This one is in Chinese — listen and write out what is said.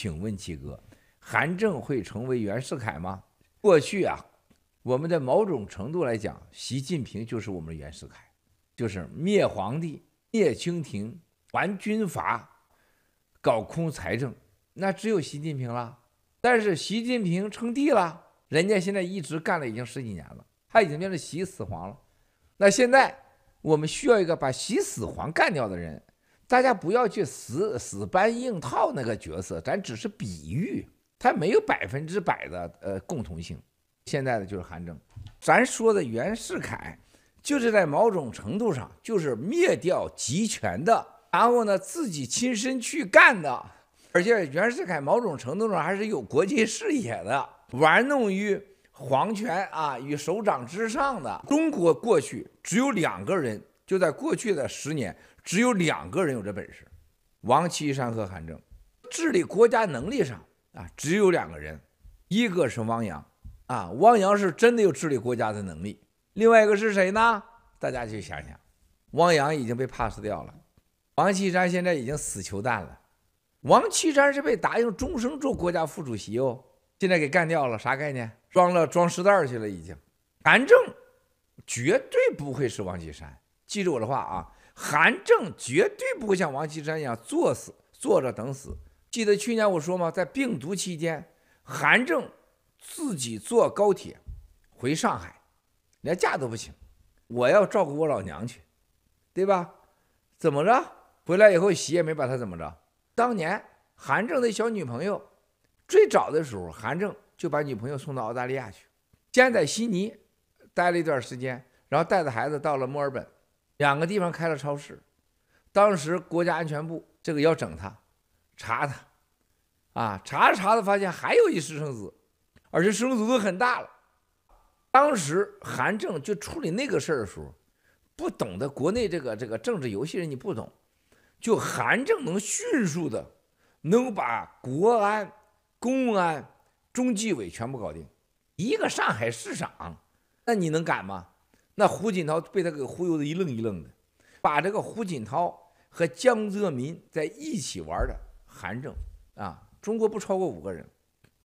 请问七哥，韩正会成为袁世凯吗？过去啊，我们在某种程度来讲，习近平就是我们的袁世凯，就是灭皇帝、灭清廷、还军阀、搞空财政，那只有习近平了。但是习近平称帝了，人家现在一直干了已经十几年了，他已经变成习死皇了。那现在我们需要一个把习死皇干掉的人。大家不要去死死搬硬套那个角色，咱只是比喻，他没有百分之百的呃共同性。现在的就是韩征，咱说的袁世凯，就是在某种程度上就是灭掉集权的，然后呢自己亲身去干的，而且袁世凯某种程度上还是有国际视野的，玩弄于皇权啊与首长之上的。中国过去只有两个人。就在过去的十年，只有两个人有这本事，王岐山和韩正。治理国家能力上啊，只有两个人，一个是汪洋啊，汪洋是真的有治理国家的能力。另外一个是谁呢？大家去想想，汪洋已经被 pass 掉了，王岐山现在已经死球蛋了。王岐山是被答应终生做国家副主席哦，现在给干掉了，啥概念？装了装尸袋去了已经。韩正绝对不会是王岐山。记住我的话啊，韩正绝对不会像王岐山一样坐死，坐着等死。记得去年我说吗？在病毒期间，韩正自己坐高铁回上海，连假都不请，我要照顾我老娘去，对吧？怎么着？回来以后，喜也没把他怎么着。当年韩正的小女朋友，最早的时候，韩正就把女朋友送到澳大利亚去，先在悉尼待了一段时间，然后带着孩子到了墨尔本。两个地方开了超市，当时国家安全部这个要整他，查他，啊，查着查着发现还有一私生子，而且生子都很大了。当时韩正就处理那个事儿的时候，不懂得国内这个这个政治游戏人你不懂，就韩正能迅速的能把国安、公安、中纪委全部搞定，一个上海市长，那你能敢吗？那胡锦涛被他给忽悠的一愣一愣的，把这个胡锦涛和江泽民在一起玩的韩正啊，中国不超过五个人。